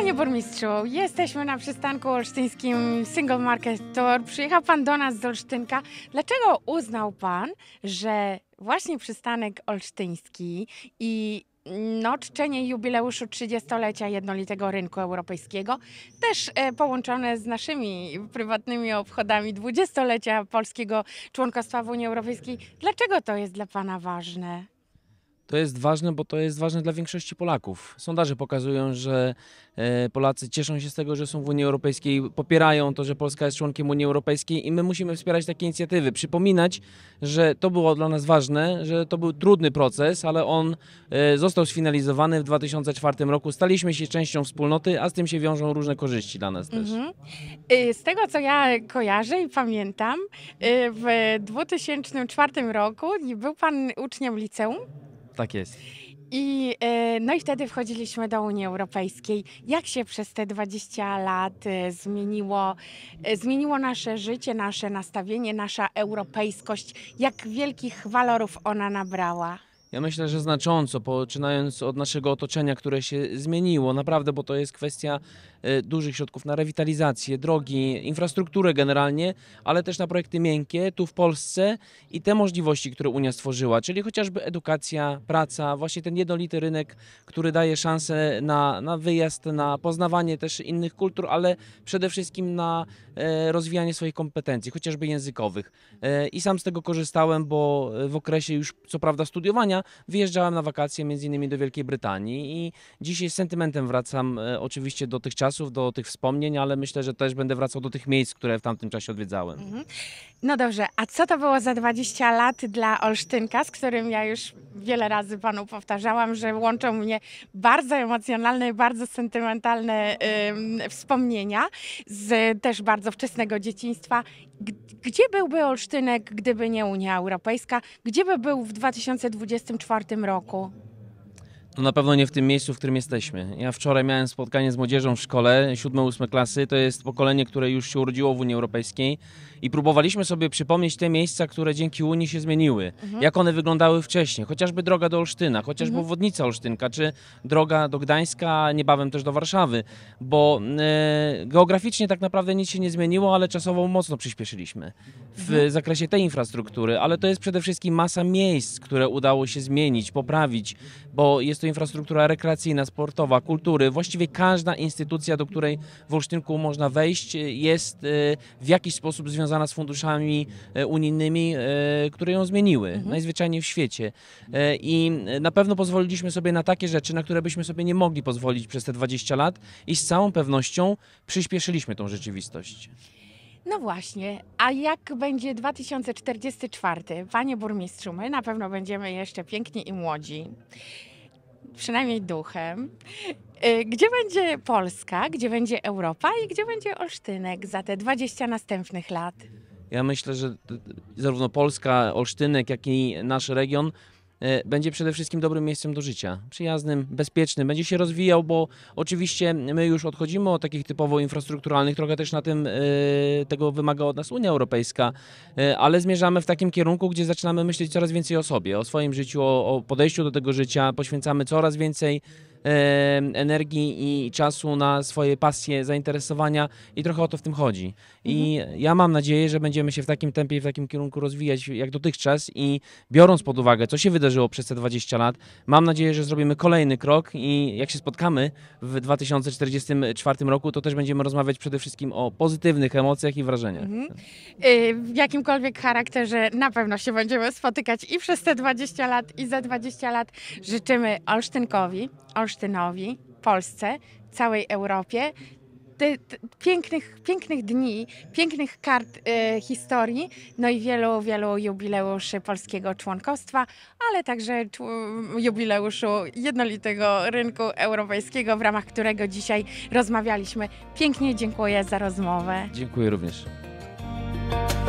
Panie burmistrzu, jesteśmy na przystanku olsztyńskim Single Market Tour. Przyjechał pan do nas z Olsztynka. Dlaczego uznał pan, że właśnie przystanek olsztyński i mm, no, czczenie jubileuszu 30-lecia jednolitego rynku europejskiego, też e, połączone z naszymi prywatnymi obchodami 20-lecia polskiego członkostwa w Unii Europejskiej. Dlaczego to jest dla Pana ważne? To jest ważne, bo to jest ważne dla większości Polaków. Sondaże pokazują, że e, Polacy cieszą się z tego, że są w Unii Europejskiej, popierają to, że Polska jest członkiem Unii Europejskiej i my musimy wspierać takie inicjatywy. Przypominać, że to było dla nas ważne, że to był trudny proces, ale on e, został sfinalizowany w 2004 roku. Staliśmy się częścią wspólnoty, a z tym się wiążą różne korzyści dla nas też. Mhm. Y, z tego, co ja kojarzę i pamiętam, y, w 2004 roku był Pan uczniem liceum. Tak jest. I, e, no i wtedy wchodziliśmy do Unii Europejskiej. Jak się przez te 20 lat e, zmieniło, e, zmieniło nasze życie, nasze nastawienie, nasza europejskość? Jak wielkich walorów ona nabrała? Ja myślę, że znacząco, poczynając od naszego otoczenia, które się zmieniło, naprawdę, bo to jest kwestia e, dużych środków na rewitalizację, drogi, infrastrukturę generalnie, ale też na projekty miękkie tu w Polsce i te możliwości, które Unia stworzyła, czyli chociażby edukacja, praca, właśnie ten jednolity rynek, który daje szansę na, na wyjazd, na poznawanie też innych kultur, ale przede wszystkim na e, rozwijanie swoich kompetencji, chociażby językowych. E, I sam z tego korzystałem, bo w okresie już co prawda studiowania, września wyjeżdżałem na wakacje między innymi do Wielkiej Brytanii i dzisiaj z sentymentem wracam e, oczywiście do tych czasów, do tych wspomnień, ale myślę, że też będę wracał do tych miejsc, które w tamtym czasie odwiedzałem. Mhm. No dobrze, a co to było za 20 lat dla Olsztynka, z którym ja już wiele razy panu powtarzałam, że łączą mnie bardzo emocjonalne, bardzo sentymentalne yy, wspomnienia z też bardzo wczesnego dzieciństwa. gdzie byłby Olsztynek, gdyby nie Unia Europejska? Gdzie by był w 2020 1944 roku. No na pewno nie w tym miejscu, w którym jesteśmy. Ja wczoraj miałem spotkanie z młodzieżą w szkole, 7-8 klasy. To jest pokolenie, które już się urodziło w Unii Europejskiej i próbowaliśmy sobie przypomnieć te miejsca, które dzięki Unii się zmieniły. Mhm. Jak one wyglądały wcześniej. Chociażby droga do Olsztyna, chociażby mhm. obwodnica Olsztynka, czy droga do Gdańska, niebawem też do Warszawy. Bo e, geograficznie tak naprawdę nic się nie zmieniło, ale czasowo mocno przyspieszyliśmy w mhm. zakresie tej infrastruktury. Ale to jest przede wszystkim masa miejsc, które udało się zmienić, poprawić, bo jest jest to infrastruktura rekreacyjna, sportowa, kultury. Właściwie każda instytucja, do której w Olsztynku można wejść, jest e, w jakiś sposób związana z funduszami e, unijnymi, e, które ją zmieniły mhm. najzwyczajniej w świecie. I na pewno pozwoliliśmy sobie na takie rzeczy, na które byśmy sobie nie mogli pozwolić przez te 20 lat i z całą pewnością przyspieszyliśmy tą rzeczywistość. No właśnie, a jak będzie 2044? Panie burmistrzu, my na pewno będziemy jeszcze piękni i młodzi przynajmniej duchem. Y, gdzie będzie Polska, gdzie będzie Europa i gdzie będzie Olsztynek za te 20 następnych lat? Ja myślę, że zarówno Polska, Olsztynek, jak i nasz region E, będzie przede wszystkim dobrym miejscem do życia, przyjaznym, bezpiecznym, będzie się rozwijał, bo oczywiście my już odchodzimy od takich typowo infrastrukturalnych, trochę też na tym e, tego wymaga od nas Unia Europejska, e, ale zmierzamy w takim kierunku, gdzie zaczynamy myśleć coraz więcej o sobie, o swoim życiu, o, o podejściu do tego życia, poświęcamy coraz więcej energii i czasu na swoje pasje, zainteresowania i trochę o to w tym chodzi. I mhm. ja mam nadzieję, że będziemy się w takim tempie i w takim kierunku rozwijać jak dotychczas i biorąc pod uwagę, co się wydarzyło przez te 20 lat, mam nadzieję, że zrobimy kolejny krok i jak się spotkamy w 2044 roku, to też będziemy rozmawiać przede wszystkim o pozytywnych emocjach i wrażeniach. Mhm. Y, w jakimkolwiek charakterze na pewno się będziemy spotykać i przez te 20 lat i za 20 lat życzymy Olsztynkowi, Olsztynkowi Olsztynowi, Polsce, całej Europie. Te, pięknych, pięknych dni, pięknych kart y, historii, no i wielu, wielu jubileuszy polskiego członkostwa, ale także jubileuszu jednolitego rynku europejskiego, w ramach którego dzisiaj rozmawialiśmy. Pięknie dziękuję za rozmowę. Dziękuję również.